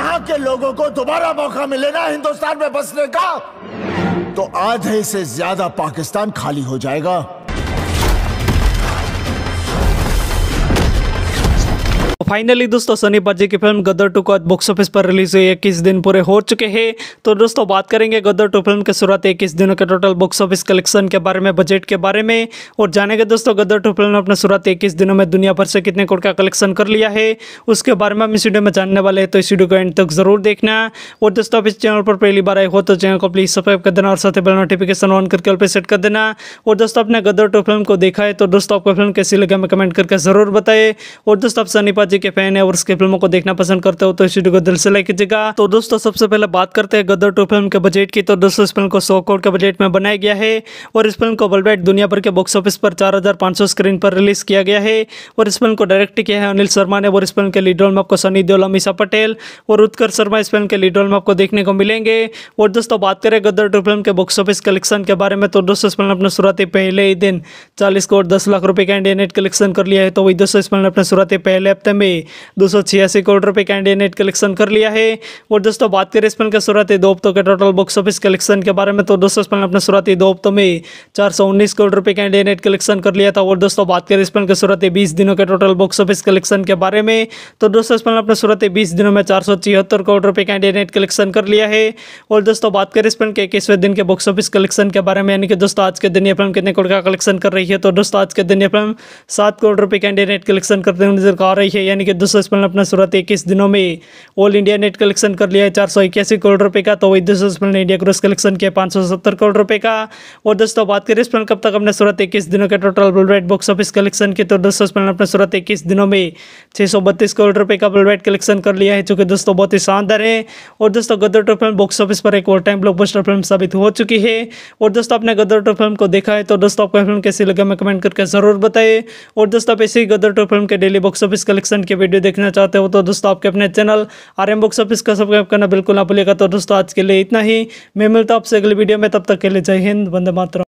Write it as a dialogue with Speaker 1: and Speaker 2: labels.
Speaker 1: यहाँ के लोगों को दोबारा मौका मिले ना हिंदुस्तान में बसने का तो आधे से ज्यादा पाकिस्तान खाली हो जाएगा फाइनली दोस्तों सनी पाजी की फिल्म गदर टू आज बॉक्स ऑफिस पर रिलीज हुई इक्कीस दिन पूरे हो चुके हैं तो दोस्तों बात करेंगे गदर टू फिल्म के शुरुआत इक्कीस दिनों के टोटल बॉक्स ऑफिस कलेक्शन के बारे में बजट के बारे में और जानेंगे दोस्तों गदर टू फिल्म ने अपने शुरुआत इक्कीस दिनों में दुनिया भर से कितने करोड़ का कलेक्शन कर लिया है उसके बारे में हम इस वीडियो में जानने वाले हैं तो इस वीडियो को एंड तक जरूर देखना और दोस्तों आप इस चैनल पर पहली बार आए हो तो चैनल को प्लीज सब्सक्राइब कर देना और साथ ही नोटिफिकेशन ऑन करके पे सेट कर देना और दोस्तों आपने गदर टू फिल्म को देखा है तो दोस्तों आपको फिल्म कैसी लगे हमें कमेंट करके जरूर बताए और दोस्तों आप सनी बाजी के फैन है और उसके फिल्मों को देखना पसंद करते हो तो इस वीडियो को दिल से लाइक कीजिएगा तो दोस्तों सबसे पहले बात करते हैं गदर टू फिल्म के बजट की तो दोस्तों इस फिल्म को सौ करोड़ के बजट में बनाया गया है और इस फिल्म को वर्ल्ड दुनिया भर के बॉक्स ऑफिस पर चार स्क्रीन पर रिलीज किया गया है और इस फिल्म को डायरेक्ट किया है अनिल शर्मा ने और इस फिल्म के लीड रोल में आपको सनी देओल अमीशा पटेल और उत्कर शर्मा इस फिल्म के लीड रोल में आपको देखने को मिलेंगे और दोस्तों बात करें गदर टू फिल्म के बॉक्स ऑफिस कलेक्शन के बारे में तो दोस्तों इस फिल्म अपने शुरुआती पहले ही दिन चालीस करोड़ दस लाख रुपए का इंडिया नेट कलेक्शन कर लिया है तो वही दोस्तों इस फिल्म ने अपने शुरुआती पहले हफ्ते में दो करोड़ रुपए का इंडियन नेट कलेक्शन कर लिया है और दोस्तों बात करें इस फिल्म के शुरुआती दो हफ्तों के टोटल बॉक्स ऑफिस कलेक्शन के बारे में तो दोस्तों इस फिल्म अपने शुरुआती दो हफ्तों में चार करोड़ रुपए का इंडियन नेट कलेक्शन कर लिया था और दोस्तों बात करें इस फिल्म के शुरुआती बीस दिनों के टोटल बॉक्स ऑफिस कलेक्शन के बारे में तो दोस्तों इस फिल्म अपने शुरुआती बीस दिनों में चार करोड़ रुपए का इंडियन नेट कलेक्शन कर लिया है और दोस्तों बात करें इस फिल्म के इक्कीसवें दिन के बॉक्स ऑफिस कलेक्शन के बारे में यानी कि दोस्तों आज के दिन यह फिल्म कितने करोड़ का कलेक्शन कर रही है तो दोस्तों आज के दिन यह फिल्म सात करोड़ रुपए का इंडियन नेट कलेक्शन करते हुए नजर आ रही है यानी कि दूसरा स्पलन अपना शुरुआत इक्कीस दिनों में ऑल इंडिया नेट कलेक्शन कर लिया है चार सौ इक्यासी करोड़ रुपये का तो वही दूसरा ने इंडिया क्रॉस कलेक्शन किया पाँच सौ सत्तर करोड़ रुपये का और दोस्तों बात करें स्पलन कब तक अपने शुरुआत इक्कीस दिनों के टोटल बुलवेट बॉक्स ऑफिस कलेक्शन की तो दोस्तों ने अपना शुरुआत इक्कीस दिनों में छः सौ बत्तीस करोड़ रुपये का बुलवेट कलेक्शन कर लिया है जो कि दोस्तों बहुत ही शानदार है और दोस्तों Gadar two film box office पर एक all time blockbuster film साबित हो चुकी है और दोस्तों आपने गदर टू फिल्म को देखा है तो दोस्तों आपको फिल्म कैसी लगा मैं कमेंट करके जरूर बताएं और दोस्तों आप ऐसे ही गदर टू फिल्म के daily box office collection content की वीडियो देखना चाहते हो तो दोस्तों आपके अपने channel R M box office का सब्सक्राइब करना बिल्कुल ना भूलेगा तो दोस्तों आज के लिए इतना ही मैं मिलता हूँ आपसे अगली वीडियो में तब तक के लिए जय हिंद वंदे मातरम